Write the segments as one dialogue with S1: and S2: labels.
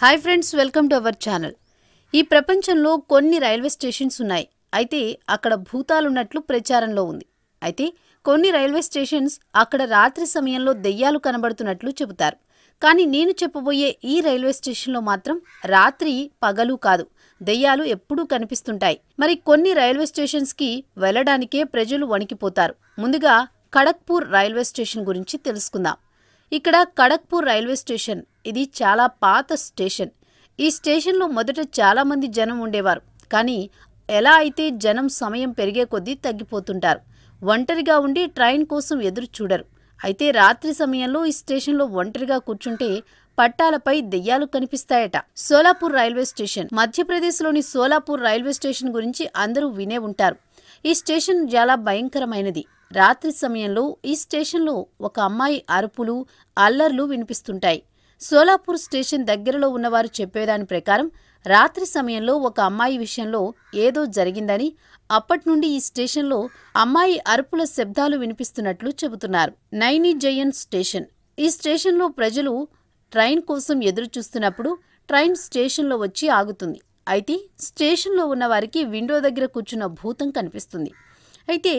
S1: hi friends welcome to our channel ఈ ప్రపంచంలో కొన్ని రైల్వే స్టేషన్స్ ఉన్నాయి అయితే అక్కడ భూతాలున్నట్లు ప్రచారంలో ఉంది అయితే కొన్ని రైల్వే స్టేషన్స్ అక్కడ రాత్రి సమయంలో దెయ్యాలు కనబడుతున్నట్లు చెబుతారు కానీ నేను చెప్పబోయే ఈ రైల్వే స్టేషన్లో మాత్రం రాత్రి పగలు కాదు దెయ్యాలు ఎప్పుడూ కనిపిస్తుంటాయి మరి కొన్ని రైల్వే స్టేషన్స్కి వెళ్ళడానికే ప్రజలు వణికిపోతారు ముందుగా ఖడక్పూర్ రైల్వే స్టేషన్ గురించి తెలుసుకుందాం ఇక్కడ కడక్పూర్ రైల్వే స్టేషన్ ఇది చాలా పాత స్టేషన్ ఈ స్టేషన్లో మొదట చాలామంది జనం ఉండేవారు కానీ ఎలా అయితే జనం సమయం పెరిగే కొద్దీ తగ్గిపోతుంటారు ఒంటరిగా ఉండి ట్రైన్ కోసం ఎదురు చూడరు అయితే రాత్రి సమయంలో ఈ స్టేషన్లో ఒంటరిగా కూర్చుంటే పట్టాలపై దెయ్యాలు కనిపిస్తాయట సోలాపూర్ రైల్వే స్టేషన్ మధ్యప్రదేశ్లోని సోలాపూర్ రైల్వే స్టేషన్ గురించి అందరూ వినే ఉంటారు ఈ స్టేషన్ చాలా భయంకరమైనది రాత్రి సమయంలో ఈ స్టేషన్లో ఒక అమ్మాయి అరుపులు అల్లర్లు వినిపిస్తుంటాయి సోలాపూర్ స్టేషన్ దగ్గరలో ఉన్నవారు చెప్పేదాని ప్రకారం రాత్రి సమయంలో ఒక అమ్మాయి విషయంలో ఏదో జరిగిందని అప్పటి నుండి ఈ స్టేషన్లో అమ్మాయి అరుపుల శబ్దాలు వినిపిస్తున్నట్లు చెబుతున్నారు నైని జయన్ స్టేషన్ ఈ స్టేషన్లో ప్రజలు ట్రైన్ కోసం ఎదురుచూస్తున్నప్పుడు ట్రైన్ స్టేషన్లో వచ్చి ఆగుతుంది అయితే స్టేషన్లో ఉన్నవారికి విండో దగ్గర కూర్చున్న భూతం కనిపిస్తుంది అయితే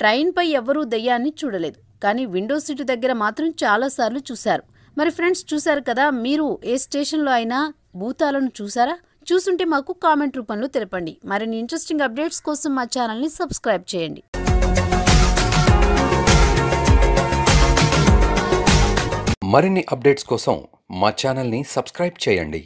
S1: ట్రైన్పై ఎవ్వరూ దయ్యాన్ని చూడలేదు కానీ విండో సీటు దగ్గర మాత్రం చాలాసార్లు చూశారు మరి ఫ్రెండ్స్ చూశారు కదా మీరు ఏ స్టేషన్లో అయినా భూతాలను చూసారా చూసుంటే మాకు కామెంట్ రూపంలో తెలపండి మరిన్ని ఇంట్రెస్టింగ్ అప్డేట్స్ కోసం మా ఛానల్ని సబ్స్క్రైబ్ చేయండి మరిన్ని అప్డేట్స్ కోసం మా ఛానల్ని సబ్స్క్రైబ్ చేయండి